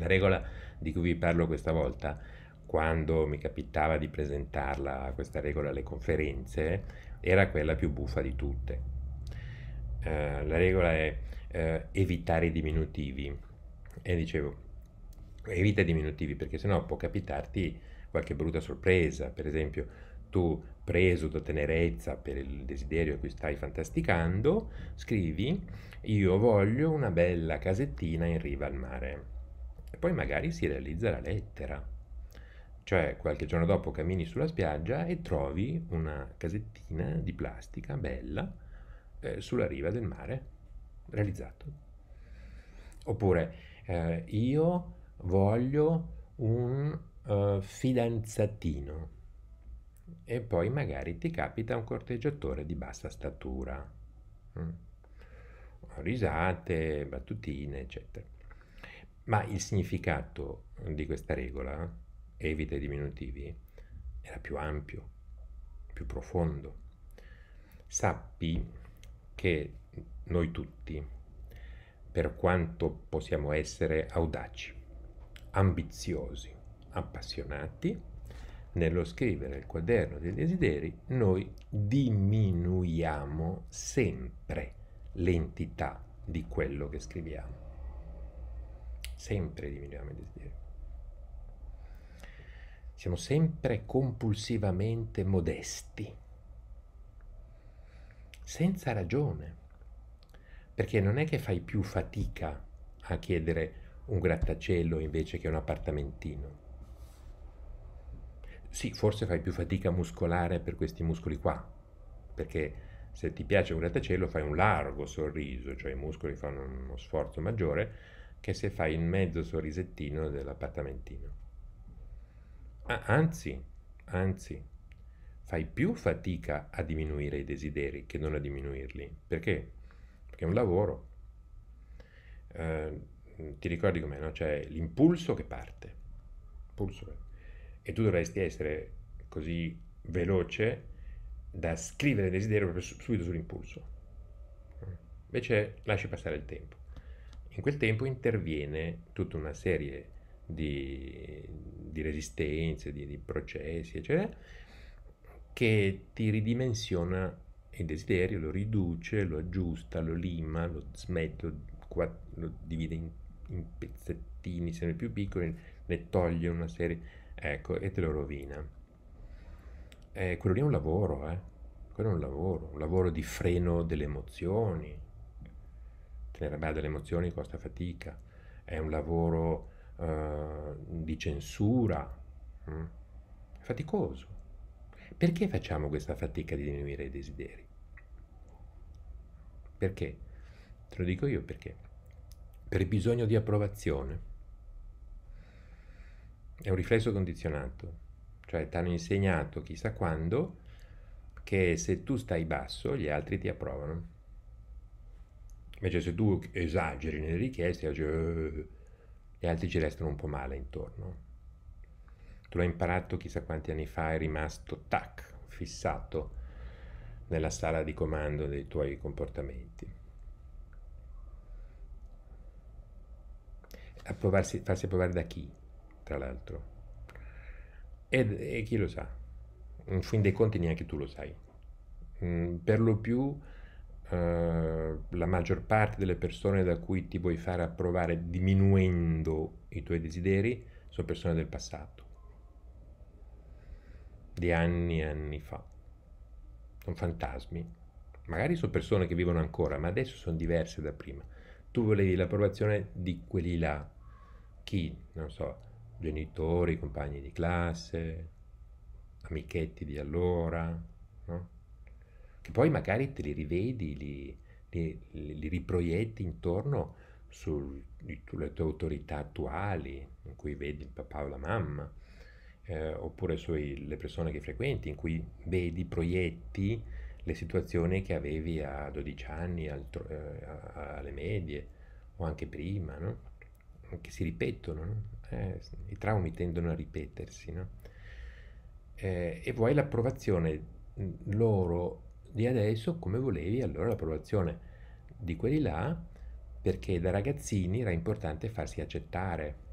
La regola di cui vi parlo questa volta, quando mi capitava di presentarla, questa regola alle conferenze, era quella più buffa di tutte. Eh, la regola è eh, evitare i diminutivi. E dicevo, evita i diminutivi perché sennò può capitarti qualche brutta sorpresa. Per esempio, tu preso da tenerezza per il desiderio a cui stai fantasticando, scrivi io voglio una bella casettina in riva al mare poi magari si realizza la lettera. Cioè qualche giorno dopo cammini sulla spiaggia e trovi una casettina di plastica bella eh, sulla riva del mare, realizzato. Oppure eh, io voglio un uh, fidanzatino e poi magari ti capita un corteggiatore di bassa statura. Mm risate, battutine, eccetera. Ma il significato di questa regola, evita i diminutivi, era più ampio, più profondo. Sappi che noi tutti, per quanto possiamo essere audaci, ambiziosi, appassionati, nello scrivere il quaderno dei desideri, noi diminuiamo sempre l'entità di quello che scriviamo sempre diminuiamo i desideri. Siamo sempre compulsivamente modesti, senza ragione, perché non è che fai più fatica a chiedere un grattacielo invece che un appartamentino. Sì, forse fai più fatica muscolare per questi muscoli qua, perché se ti piace un grattacielo fai un largo sorriso, cioè i muscoli fanno uno sforzo maggiore, che se fai il mezzo sorrisettino dell'appartamentino. Ah, anzi, anzi, fai più fatica a diminuire i desideri che non a diminuirli. Perché? Perché è un lavoro. Eh, ti ricordi com'è, no? C'è cioè, l'impulso che parte. Impulso. E tu dovresti essere così veloce da scrivere il desiderio proprio subito sull'impulso. Invece lasci passare il tempo. In quel tempo interviene tutta una serie di, di resistenze, di, di processi, eccetera, che ti ridimensiona il desiderio, lo riduce, lo aggiusta, lo lima, lo smette, lo, lo divide in, in, pezzettini sempre più piccoli, ne toglie una serie, ecco, e te lo rovina. Eh, quello lì è un lavoro, eh? Quello è un lavoro, un lavoro di freno delle emozioni, tenere a bada le emozioni costa fatica, è un lavoro eh, di censura, mh? Mm? è faticoso. Perché facciamo questa fatica di diminuire i desideri? Perché? Te lo dico io perché. Per bisogno di approvazione. È un riflesso condizionato. Cioè ti hanno insegnato chissà quando che se tu stai basso gli altri ti approvano. Invece se tu esageri nelle richieste, eh, gli altri ci restano un po' male intorno. Tu l'hai imparato chissà quanti anni fa, è rimasto tac, fissato nella sala di comando dei tuoi comportamenti. Approvarsi, farsi provare da chi, tra l'altro. E, e chi lo sa? In fin dei conti neanche tu lo sai. Mm, per lo più eh, la maggior parte delle persone da cui ti vuoi fare approvare diminuendo i tuoi desideri sono persone del passato, di anni e anni fa. Sono fantasmi. Magari sono persone che vivono ancora, ma adesso sono diverse da prima. Tu volevi l'approvazione di quelli là. Chi? Non so, genitori, compagni di classe, amichetti di allora, no? che poi magari te li rivedi, li, li, li riproietti intorno sulle tue autorità attuali, in cui vedi il papà o la mamma, eh, oppure sulle persone che frequenti, in cui vedi, proietti le situazioni che avevi a 12 anni, altro, eh, alle medie o anche prima, no? che si ripetono, no? eh, i traumi tendono a ripetersi no? Eh, e vuoi l'approvazione loro di adesso come volevi allora l'approvazione di quelli là perché da ragazzini era importante farsi accettare.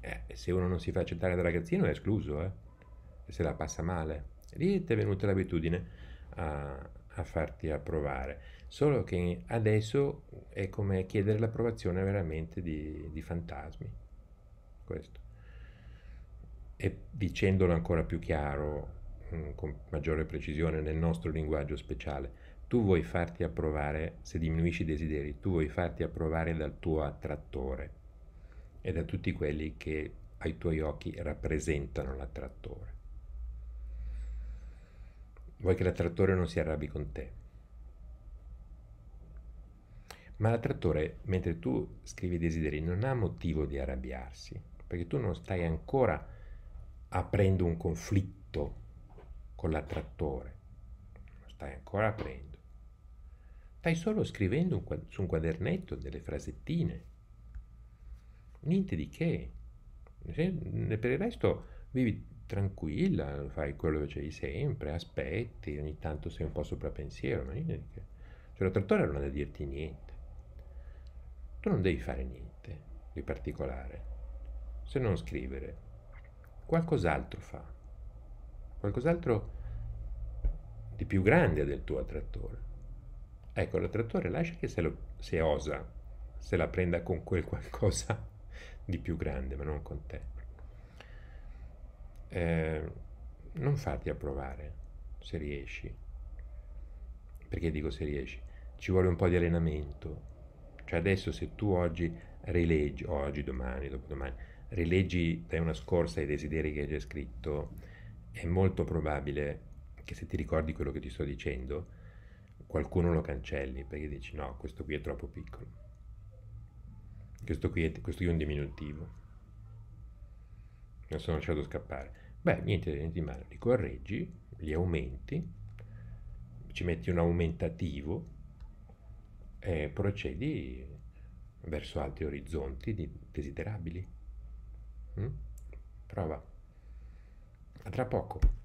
Eh, se uno non si fa accettare da ragazzino è escluso, eh? se la passa male. Lì ti è venuta l'abitudine a, a farti approvare. Solo che adesso è come chiedere l'approvazione veramente di, di fantasmi. Questo. E dicendolo ancora più chiaro, Mm, con maggiore precisione nel nostro linguaggio speciale. Tu vuoi farti approvare, se diminuisci i desideri, tu vuoi farti approvare dal tuo attrattore e da tutti quelli che ai tuoi occhi rappresentano l'attrattore. Vuoi che l'attrattore non si arrabbi con te. Ma l'attrattore, mentre tu scrivi desideri, non ha motivo di arrabbiarsi, perché tu non stai ancora aprendo un conflitto con l'attrattore. Lo stai ancora aprendo. Stai solo scrivendo un quad- su un quadernetto delle frasettine. Niente di che. Per il resto vivi tranquilla, fai quello che facevi sempre, aspetti, ogni tanto sei un po' sopra pensiero, ma niente di che. Cioè l'attrattore non ha da dirti niente. Tu non devi fare niente di particolare, se non scrivere. Qualcos'altro fa. Qualcos'altro fa di più grande del tuo attrattore. Ecco, l'attrattore lascia che se, lo, se osa, se la prenda con quel qualcosa di più grande, ma non con te. Eh, non fatti approvare, se riesci. Perché dico se riesci? Ci vuole un po' di allenamento. Cioè adesso se tu oggi rileggi, oggi, domani, dopodomani, rileggi, da una scorsa i desideri che hai già scritto, è molto probabile che se ti ricordi quello che ti sto dicendo, qualcuno lo cancelli perché dici no, questo qui è troppo piccolo. Questo qui è, questo qui è un diminutivo. Non sono lasciato scappare. Beh, niente, niente di male, li correggi, li aumenti, ci metti un aumentativo e procedi verso altri orizzonti desiderabili. Mm? Prova. A tra poco.